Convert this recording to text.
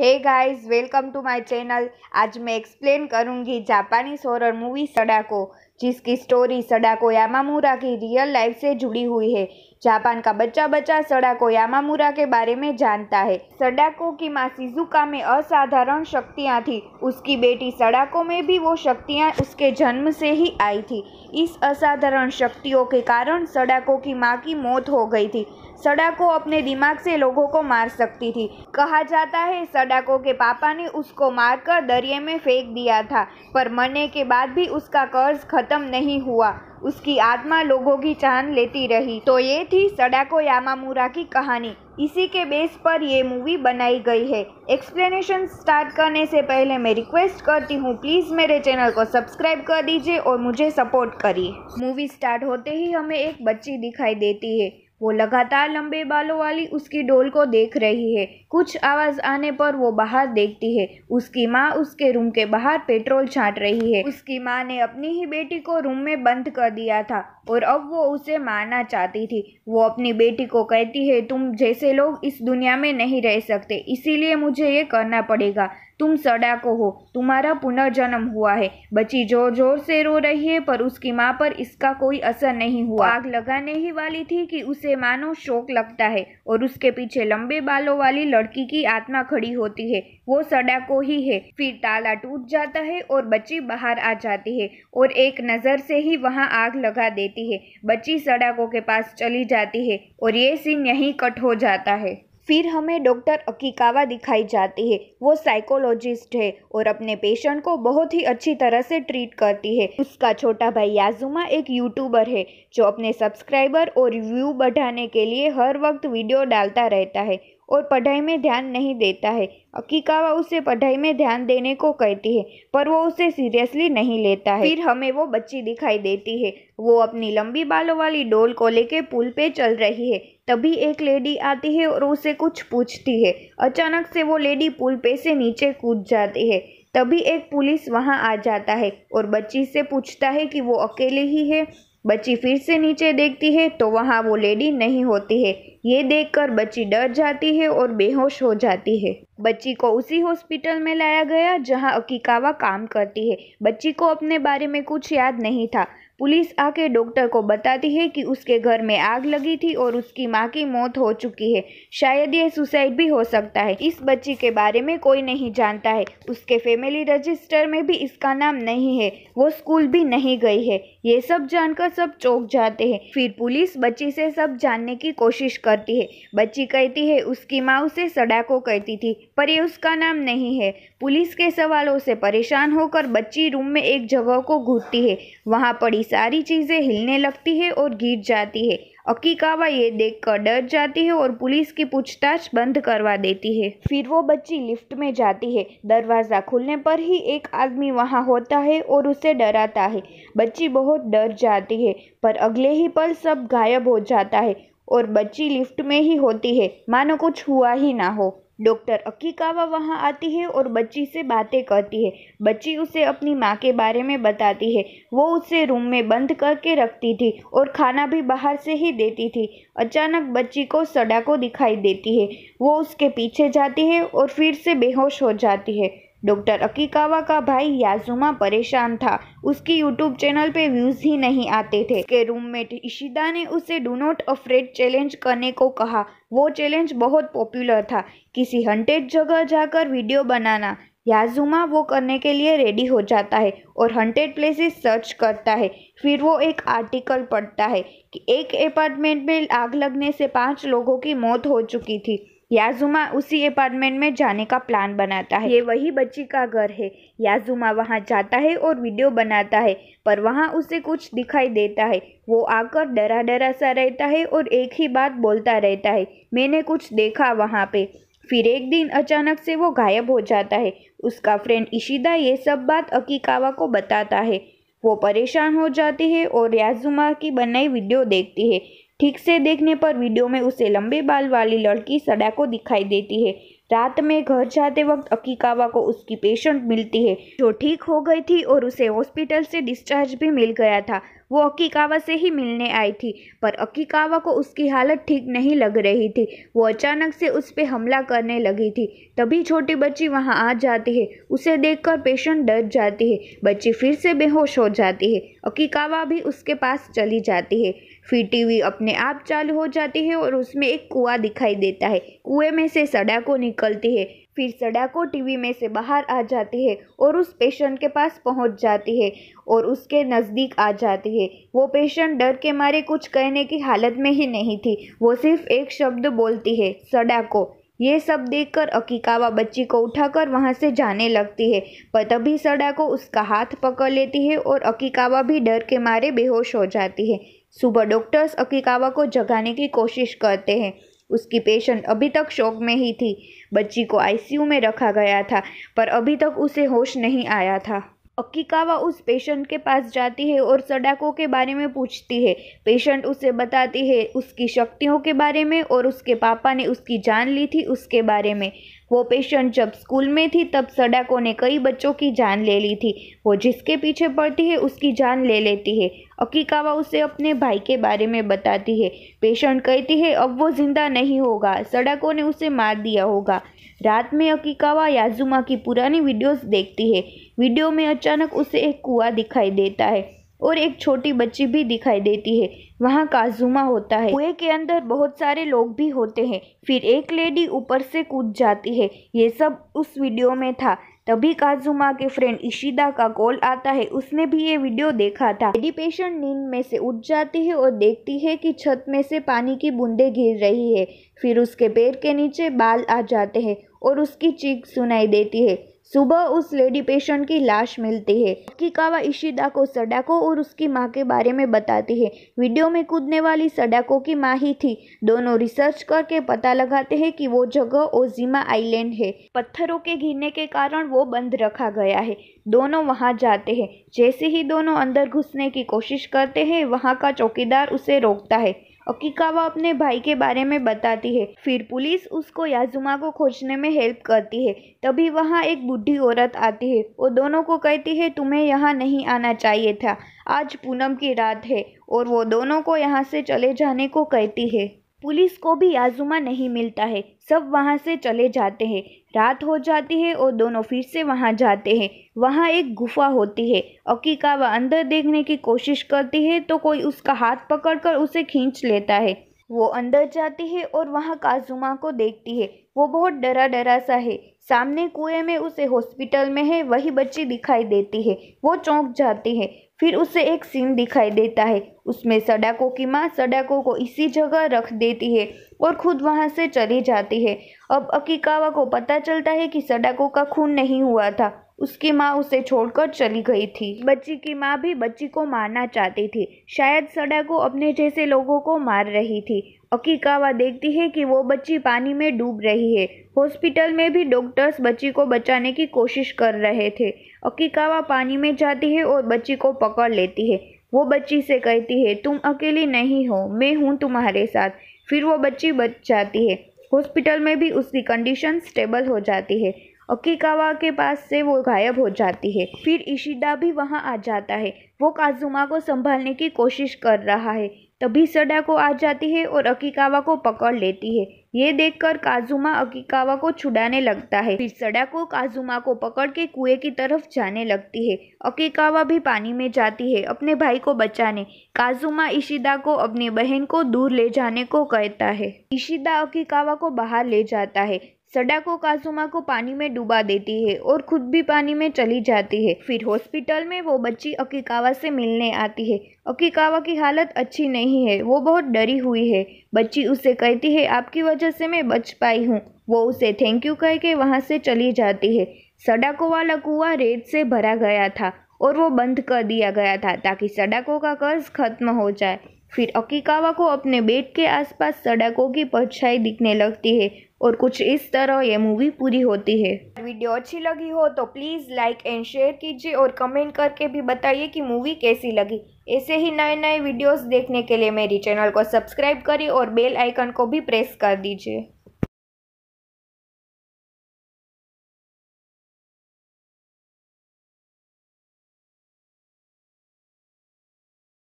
hey guys welcome to my channel आज मैं explain करूंगी जापानी हॉरर मूवी सड़ाको जिसकी स्टोरी सड़ाको यामामूरा की रियल लाइफ से जुड़ी हुई है जापान का बच्चा बच्चा सड़ाको यामामूरा के बारे में जानता है सड़ाको की माँ सिजुका में असाधारण शक्तियाँ थी उसकी बेटी सड़ाको में भी वो शक्तियाँ उसके जन्म से ही आई थी इस असाधारण शक्तियों के कारण सड़ाको की माँ की मौत हो गई थी सड़ाको अपने दिमाग से लोगों को मार सकती थी कहा जाता है सड़ाको के पापा ने उसको मारकर दरिए में फेंक दिया था पर मरने के बाद भी उसका कर्ज खत्म ख़त्म नहीं हुआ उसकी आत्मा लोगों की जान लेती रही तो ये थी सड़ाको यामामुरा की कहानी इसी के बेस पर ये मूवी बनाई गई है एक्सप्लेनेशन स्टार्ट करने से पहले मैं रिक्वेस्ट करती हूँ प्लीज़ मेरे चैनल को सब्सक्राइब कर दीजिए और मुझे सपोर्ट करिए मूवी स्टार्ट होते ही हमें एक बच्ची दिखाई देती है वो लगातार लंबे बालों वाली उसकी डोल को देख रही है कुछ आवाज आने पर वो बाहर देखती है उसकी माँ उसके रूम के बाहर पेट्रोल छाट रही है उसकी माँ ने अपनी ही बेटी को रूम में बंद कर दिया था और अब वो उसे मारना चाहती थी वो अपनी बेटी को कहती है तुम जैसे लोग इस दुनिया में नहीं रह सकते इसीलिए मुझे ये करना पड़ेगा तुम सड़ाको हो तुम्हारा पुनर्जन्म हुआ है बच्ची जोर जोर से रो रही है पर उसकी माँ पर इसका कोई असर नहीं हुआ आग लगाने ही वाली थी कि उसे मानो शोक लगता है और उसके पीछे लंबे बालों वाली लड़की की आत्मा खड़ी होती है वो सड़ाको ही है फिर ताला टूट जाता है और बच्ची बाहर आ जाती है और एक नज़र से ही वहाँ आग लगा देती है बच्ची सड़ाको के पास चली जाती है और ये सीन यहीं कट हो जाता है फिर हमें डॉक्टर अकीकावा दिखाई जाती है वो साइकोलॉजिस्ट है और अपने पेशेंट को बहुत ही अच्छी तरह से ट्रीट करती है उसका छोटा भाई याजुमा एक यूट्यूबर है जो अपने सब्सक्राइबर और व्यू बढ़ाने के लिए हर वक्त वीडियो डालता रहता है और पढ़ाई में ध्यान नहीं देता है अकीकावा उसे पढ़ाई में ध्यान देने को कहती है पर वो उसे सीरियसली नहीं लेता है फिर हमें वो बच्ची दिखाई देती है वो अपनी लंबी बालों वाली डोल को लेके पुल पे चल रही है तभी एक लेडी आती है और उसे कुछ पूछती है अचानक से वो लेडी पुल पे से नीचे कूद जाती है तभी एक पुलिस वहाँ आ जाता है और बच्ची से पूछता है कि वो अकेले ही है बच्ची फिर से नीचे देखती है तो वहाँ वो लेडी नहीं होती है ये देखकर बच्ची डर जाती है और बेहोश हो जाती है बच्ची को उसी हॉस्पिटल में लाया गया जहां अकीकावा काम करती है बच्ची को अपने बारे में कुछ याद नहीं था पुलिस आके डॉक्टर को बताती है कि उसके घर में आग लगी थी और उसकी माँ की मौत हो चुकी है शायद ये सुसाइड भी हो सकता है इस बच्ची के बारे में कोई नहीं जानता है उसके फैमिली रजिस्टर में भी इसका नाम नहीं है वो स्कूल भी नहीं गई है ये सब जानकर सब चौंक जाते हैं फिर पुलिस बच्ची से सब जानने की कोशिश करती है बच्ची कहती है उसकी माँ उसे को कहती थी पर ये उसका नाम नहीं है पुलिस के सवालों से परेशान होकर बच्ची रूम में एक जगह को घूटती है वहाँ पड़ी सारी चीज़ें हिलने लगती है और गिर जाती है अकीकावा ये देखकर डर जाती है और पुलिस की पूछताछ बंद करवा देती है फिर वो बच्ची लिफ्ट में जाती है दरवाज़ा खुलने पर ही एक आदमी वहाँ होता है और उसे डराता है बच्ची बहुत डर जाती है पर अगले ही पल सब गायब हो जाता है और बच्ची लिफ्ट में ही होती है मानो कुछ हुआ ही ना हो डॉक्टर अकीकावा वहाँ आती है और बच्ची से बातें करती है बच्ची उसे अपनी माँ के बारे में बताती है वो उसे रूम में बंद करके रखती थी और खाना भी बाहर से ही देती थी अचानक बच्ची को सड़ा को दिखाई देती है वो उसके पीछे जाती है और फिर से बेहोश हो जाती है डॉक्टर अकीकावा का भाई याजुमा परेशान था उसकी यूट्यूब चैनल पे व्यूज ही नहीं आते थे के रूममेट इशिदा ने उसे डू नॉट अफ्रेड चैलेंज करने को कहा वो चैलेंज बहुत पॉपुलर था किसी हंटेड जगह जाकर वीडियो बनाना याजुमा वो करने के लिए रेडी हो जाता है और हंटेड प्लेसेस सर्च करता है फिर वो एक आर्टिकल पढ़ता है कि एक अपार्टमेंट में आग लगने से पांच लोगों की मौत हो चुकी थी याजुमा उसी अपार्टमेंट में जाने का प्लान बनाता है ये वही बच्ची का घर है याजुमा वहाँ जाता है और वीडियो बनाता है पर वहाँ उसे कुछ दिखाई देता है वो आकर डरा डरा सा रहता है और एक ही बात बोलता रहता है मैंने कुछ देखा वहाँ पे फिर एक दिन अचानक से वो गायब हो जाता है उसका फ्रेंड इशिदा ये सब बात अकीकावा को बताता है वो परेशान हो जाती है और याजुमा की बनाई वीडियो देखती है ठीक से देखने पर वीडियो में उसे लंबे बाल वाली लड़की सड़ा को दिखाई देती है रात में घर जाते वक्त अकीकावा को उसकी पेशेंट मिलती है जो ठीक हो गई थी और उसे हॉस्पिटल से डिस्चार्ज भी मिल गया था वो अकीकावा से ही मिलने आई थी पर अकीकावा को उसकी हालत ठीक नहीं लग रही थी वो अचानक से उस पर हमला करने लगी थी तभी छोटी बच्ची वहाँ आ जाती है उसे देखकर पेशेंट डर जाती है बच्ची फिर से बेहोश हो जाती है अकीकावा भी उसके पास चली जाती है फिर टीवी अपने आप चालू हो जाती है और उसमें एक कुआं दिखाई देता है कुएं में से सड़ाको निकलती है फिर सड़ाको टीवी में से बाहर आ जाती है और उस पेशेंट के पास पहुंच जाती है और उसके नज़दीक आ जाती है वो पेशेंट डर के मारे कुछ कहने की हालत में ही नहीं थी वो सिर्फ एक शब्द बोलती है सड़ाको ये सब देखकर अकीकावा बच्ची को उठाकर वहाँ से जाने लगती है पर तभी सड़ाको उसका हाथ पकड़ लेती है और अकीकावा भी डर के मारे बेहोश हो जाती है सुबह डॉक्टर्स अकीकावा को जगाने की कोशिश करते हैं उसकी पेशेंट अभी तक शौक में ही थी बच्ची को आईसीयू में रखा गया था पर अभी तक उसे होश नहीं आया था अकीकावा उस पेशेंट के पास जाती है और सड़कों के बारे में पूछती है पेशेंट उसे बताती है उसकी शक्तियों के बारे में और उसके पापा ने उसकी जान ली थी उसके बारे में वो पेशेंट जब स्कूल में थी तब सड़कों ने कई बच्चों की जान ले ली थी वो जिसके पीछे पड़ती है उसकी जान ले लेती है अकीकावा उसे अपने भाई के बारे में बताती है पेशेंट कहती है अब वो जिंदा नहीं होगा सड़कों ने उसे मार दिया होगा रात में अकीकावा याजुमा की पुरानी वीडियोस देखती है वीडियो में अचानक उसे एक कुआ दिखाई देता है और एक छोटी बच्ची भी दिखाई देती है वहाँ काजुमा होता है कुएं के अंदर बहुत सारे लोग भी होते हैं फिर एक लेडी ऊपर से कूद जाती है ये सब उस वीडियो में था तभी काजुमा के फ्रेंड इशिदा का कॉल आता है उसने भी ये वीडियो देखा था लेडी पेशेंट नींद में से उठ जाती है और देखती है कि छत में से पानी की बूंदें गिर रही है फिर उसके पैर के नीचे बाल आ जाते हैं और उसकी चीख सुनाई देती है सुबह उस लेडी पेशेंट की लाश मिलती है किकावा इशिदा को सडाको और उसकी माँ के बारे में बताती है वीडियो में कूदने वाली सडाको की माँ ही थी दोनों रिसर्च करके पता लगाते हैं कि वो जगह ओजिमा आइलैंड है पत्थरों के घिरने के कारण वो बंद रखा गया है दोनों वहाँ जाते हैं जैसे ही दोनों अंदर घुसने की कोशिश करते हैं वहाँ का चौकीदार उसे रोकता है अकीकावा अपने भाई के बारे में बताती है फिर पुलिस उसको याजुमा को खोजने में हेल्प करती है तभी वहाँ एक बूढ़ी औरत आती है वो दोनों को कहती है तुम्हें यहाँ नहीं आना चाहिए था आज पूनम की रात है और वो दोनों को यहाँ से चले जाने को कहती है पुलिस को भी आज़ुमा नहीं मिलता है सब वहाँ से चले जाते हैं रात हो जाती है और दोनों फिर से वहाँ जाते हैं वहाँ एक गुफा होती है अकीका वह अंदर देखने की कोशिश करती है तो कोई उसका हाथ पकड़कर उसे खींच लेता है वो अंदर जाती है और वहाँ काजुमा को देखती है वो बहुत डरा डरा सा है सामने कुएं में उसे हॉस्पिटल में है वही बच्ची दिखाई देती है वो चौंक जाती है फिर उसे एक सीन दिखाई देता है उसमें सडाको की माँ सडाको को इसी जगह रख देती है और खुद वहाँ से चली जाती है अब अकीकावा को पता चलता है कि सडाको का खून नहीं हुआ था उसकी माँ उसे छोड़कर चली गई थी बच्ची की माँ भी बच्ची को मारना चाहती थी शायद को अपने जैसे लोगों को मार रही थी अकीकावा देखती है कि वो बच्ची पानी में डूब रही है हॉस्पिटल में भी डॉक्टर्स बच्ची को बचाने की कोशिश कर रहे थे अकीकावा पानी में जाती है और बच्ची को पकड़ लेती है वो बच्ची से कहती है तुम अकेली नहीं हो मैं हूँ तुम्हारे साथ फिर वो बच्ची बच जाती है हॉस्पिटल में भी उसकी कंडीशन स्टेबल हो जाती है अकीकावा के पास से वो गायब हो जाती है फिर इशिदा भी वहाँ आ जाता है वो काजुमा को संभालने की कोशिश कर रहा है तभी को आ जाती है और अकीकावा को पकड़ लेती है ये देखकर काजुमा अकीकावा को छुड़ाने लगता है फिर को काजुमा को पकड़ के कुएं की तरफ जाने लगती है अकीकावा भी पानी में जाती है अपने भाई को बचाने काजुमा इशिदा को अपनी बहन को दूर ले जाने को कहता है इशिदा अकीकावा को बाहर ले जाता है सडाको कासुमा को पानी में डुबा देती है और खुद भी पानी में चली जाती है फिर हॉस्पिटल में वो बच्ची अकीकावा से मिलने आती है अकीकावा की हालत अच्छी नहीं है वो बहुत डरी हुई है बच्ची उसे कहती है आपकी वजह से मैं बच पाई हूँ वो उसे थैंक यू कह के वहाँ से चली जाती है सडाको वाला कुआ रेत से भरा गया था और वो बंद कर दिया गया था ताकि सड़कों का कर्ज खत्म हो जाए फिर अकीकावा को अपने बेड के आसपास सड़कों की परछाई दिखने लगती है और कुछ इस तरह ये मूवी पूरी होती है वीडियो अच्छी लगी हो तो प्लीज़ लाइक एंड शेयर कीजिए और कमेंट करके भी बताइए कि मूवी कैसी लगी ऐसे ही नए नए वीडियोस देखने के लिए मेरी चैनल को सब्सक्राइब करें और बेल आइकन को भी प्रेस कर दीजिए